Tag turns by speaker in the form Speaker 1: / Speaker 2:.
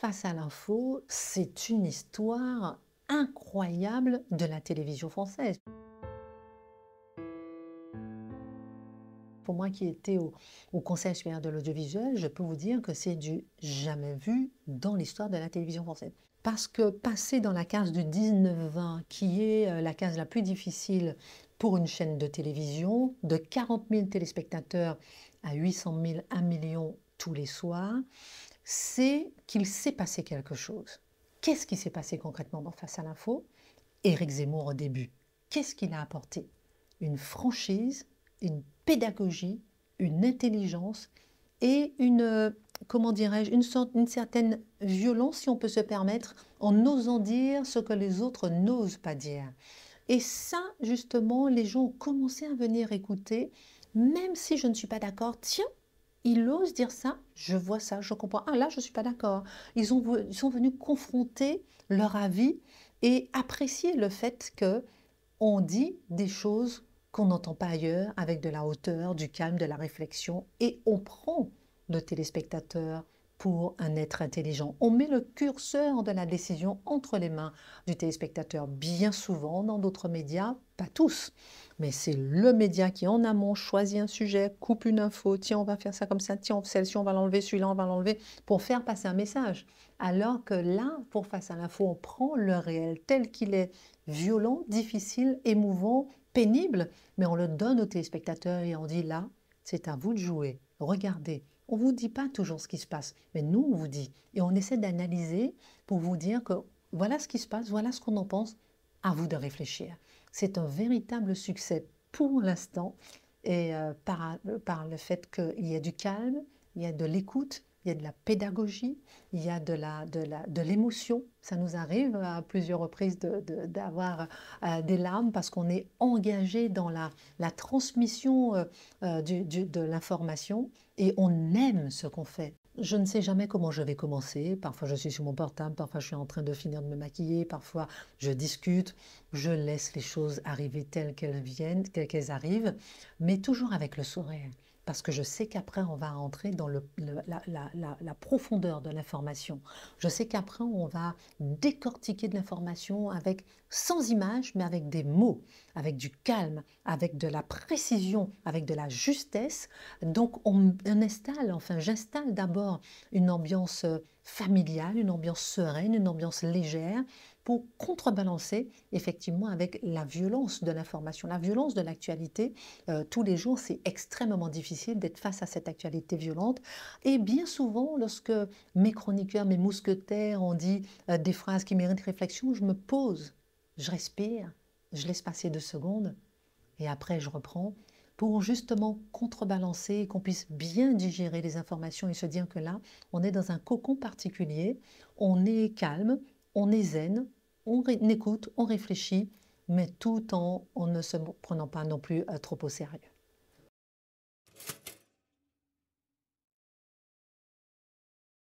Speaker 1: face à l'info, c'est une histoire incroyable de la télévision française. Pour moi qui étais au, Conseil supérieur de l'audiovisuel, je peux vous dire que c'est du jamais vu dans l'histoire de la télévision française. Parce que passer dans la case du 19-20, qui est euh, la case la plus difficile pour une chaîne de télévision, de 40 000 téléspectateurs à 800 000, 1 million tous les soirs, c'est qu'il s'est passé quelque chose. Qu'est-ce qui s'est passé concrètement dans Face à l'info Éric Zemmour au début, qu'est-ce qu'il a apporté Une franchise, une pédagogie, une intelligence et une, euh, comment dirais-je, une, une, certaine violence, si on peut se permettre, en osant dire ce que les autres n'osent pas dire. Et ça, justement, les gens ont commencé à venir écouter, même si je ne suis pas d'accord. Tiens, ils osent dire ça, je vois ça, je comprends. Ah là, je ne suis pas d'accord. Ils, sont venus confronter leur avis et apprécier le fait que on dit des choses qu'on n'entend pas ailleurs avec de la hauteur, du calme, de la réflexion et on prend le téléspectateurs pour un être intelligent. On met le curseur de la décision entre les mains du téléspectateur, bien souvent dans d'autres médias, pas tous, mais c'est le média qui en amont choisit un sujet, coupe une info, tiens on va faire ça comme ça, tiens celle-ci on va l'enlever, celui-là on va l'enlever, pour faire passer un message. Alors que là, pour face à l'info, on prend le réel tel qu'il est, violent, difficile, émouvant, pénible, mais on le donne au téléspectateur et on dit là, c'est à vous de jouer, regardez, on ne vous dit pas toujours ce qui se passe, mais nous, on vous dit. Et on essaie d'analyser pour vous dire que voilà ce qui se passe, voilà ce qu'on en pense, à vous de réfléchir. C'est un véritable succès pour l'instant et euh, euh, par le fait qu'il y a du calme, il y a de l'écoute, il y a de la pédagogie, il y a de la de de l'émotion. Ça nous arrive à plusieurs reprises d'avoir euh, des larmes parce qu'on est engagé dans la transmission euh, euh, de l'information et on aime ce qu'on fait. Je ne sais jamais comment je vais commencer. Parfois je suis sur mon portable, parfois je suis en train de finir de me maquiller, parfois je discute, je laisse les choses arriver telles qu'elles viennent, telles qu'elles arrivent, mais toujours avec le sourire parce que je sais qu'après, on va rentrer dans le, la, profondeur de l'information. Je sais qu'après, on va décortiquer de l'information avec, sans images, mais avec des mots, avec du calme, avec de la précision, avec de la justesse. Donc, on, on installe, enfin, j'installe d'abord une ambiance euh, familiale, une ambiance sereine, une ambiance légère, pour contrebalancer effectivement avec la violence de l'information, la violence de l'actualité. Euh, tous les jours, c'est extrêmement difficile d'être face à cette actualité violente. Et bien souvent, lorsque mes chroniqueurs, mes mousquetaires ont dit euh, des phrases qui méritent réflexion, je me pose, je respire, je laisse passer deux secondes et après je reprends pour justement contrebalancer et qu'on puisse bien digérer les informations et se dire que là, on est dans un cocon particulier, on est calme, on est zen, on écoute, on réfléchit, mais tout en, ne se prenant pas non plus trop au sérieux.